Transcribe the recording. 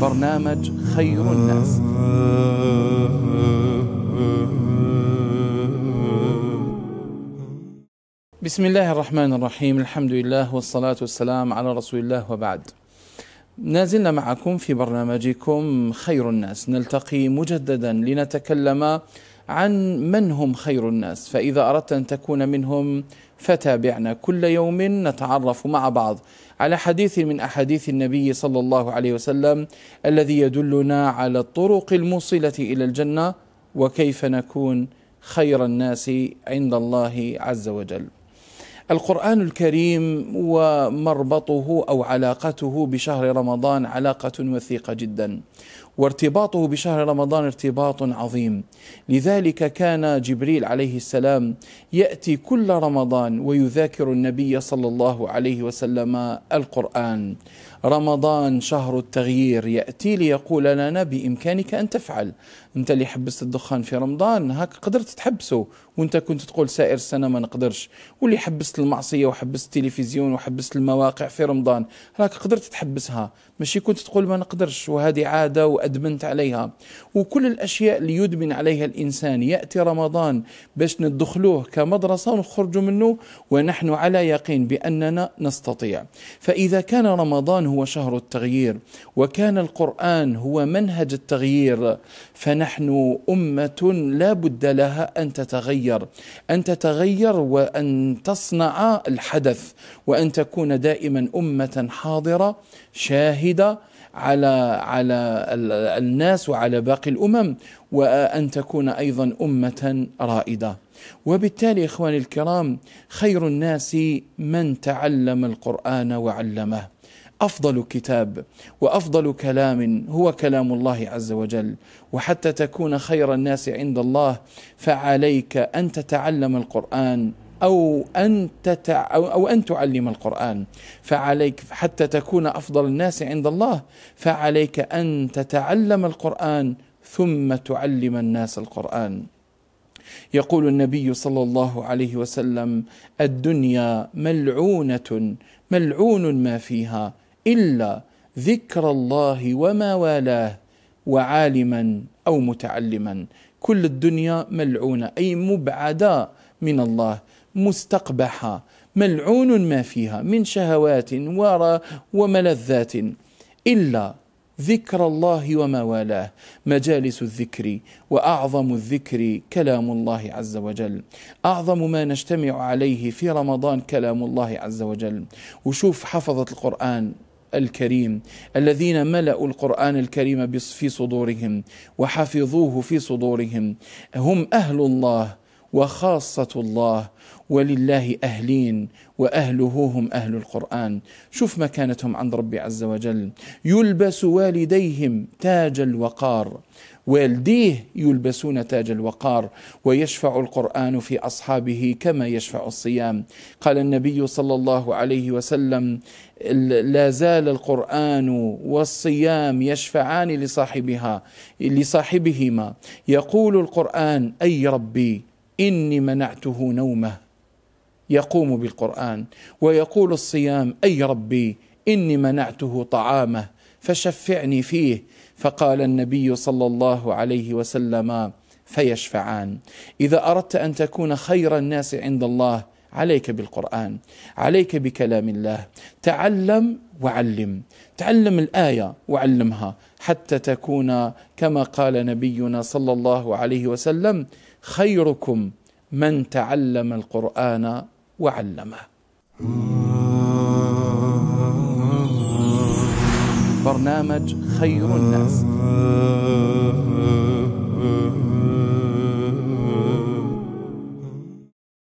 برنامج خير الناس بسم الله الرحمن الرحيم الحمد لله والصلاة والسلام على رسول الله وبعد نازلنا معكم في برنامجكم خير الناس نلتقي مجددا لنتكلم عن من هم خير الناس فإذا أردت أن تكون منهم فتابعنا كل يوم نتعرف مع بعض على حديث من أحاديث النبي صلى الله عليه وسلم الذي يدلنا على الطرق الموصلة إلى الجنة وكيف نكون خير الناس عند الله عز وجل. القرآن الكريم ومربطه أو علاقته بشهر رمضان علاقة وثيقة جداً. وارتباطه بشهر رمضان ارتباط عظيم لذلك كان جبريل عليه السلام ياتي كل رمضان ويذاكر النبي صلى الله عليه وسلم القران رمضان شهر التغيير ياتي ليقول لنا بامكانك ان تفعل انت اللي حبست الدخان في رمضان هاك قدرت تحبسه وانت كنت تقول سائر السنه ما نقدرش واللي حبست المعصيه وحبست التلفزيون وحبست المواقع في رمضان راك قدرت تحبسها ماشي كنت تقول ما نقدرش وهذه عاده العادة وأدمنت عليها وكل الأشياء اللي يدمن عليها الإنسان يأتي رمضان باش ندخلوه كمدرسة ونخرجوا منه ونحن على يقين بأننا نستطيع فإذا كان رمضان هو شهر التغيير وكان القرآن هو منهج التغيير فنحن أمة لا بد لها أن تتغير أن تتغير وأن تصنع الحدث وأن تكون دائما أمة حاضرة شاهدة على على الناس وعلى باقي الامم وان تكون ايضا امه رائده وبالتالي اخواني الكرام خير الناس من تعلم القران وعلمه افضل كتاب وافضل كلام هو كلام الله عز وجل وحتى تكون خير الناس عند الله فعليك ان تتعلم القران أو أن تتع أو, أو أن تعلم القرآن فعليك حتى تكون أفضل الناس عند الله فعليك أن تتعلم القرآن ثم تعلم الناس القرآن يقول النبي صلى الله عليه وسلم الدنيا ملعونه ملعون ما فيها الا ذكر الله وما والاه وعالما او متعلما كل الدنيا ملعونه اي مبعده من الله مستقبحه ملعون ما فيها من شهوات وملذات الا ذكر الله وما والاه مجالس الذكر واعظم الذكر كلام الله عز وجل اعظم ما نجتمع عليه في رمضان كلام الله عز وجل وشوف حفظه القران الكريم الذين ملأوا القرآن الكريم في صدورهم وحفظوه في صدورهم هم أهل الله وخاصة الله ولله أهلين وأهله هم أهل القرآن شوف مكانتهم عند ربي عز وجل يلبس والديهم تاج الوقار والديه يلبسون تاج الوقار ويشفع القرآن في أصحابه كما يشفع الصيام قال النبي صلى الله عليه وسلم لا زال القرآن والصيام يشفعان لصاحبها لصاحبهما يقول القرآن أي ربي اني منعته نومه يقوم بالقران ويقول الصيام اي ربي اني منعته طعامه فشفعني فيه فقال النبي صلى الله عليه وسلم فيشفعان اذا اردت ان تكون خير الناس عند الله عليك بالقران عليك بكلام الله تعلم وعلم تعلم الايه وعلمها حتى تكون كما قال نبينا صلى الله عليه وسلم خيركم من تعلم القران وعلمه برنامج خير الناس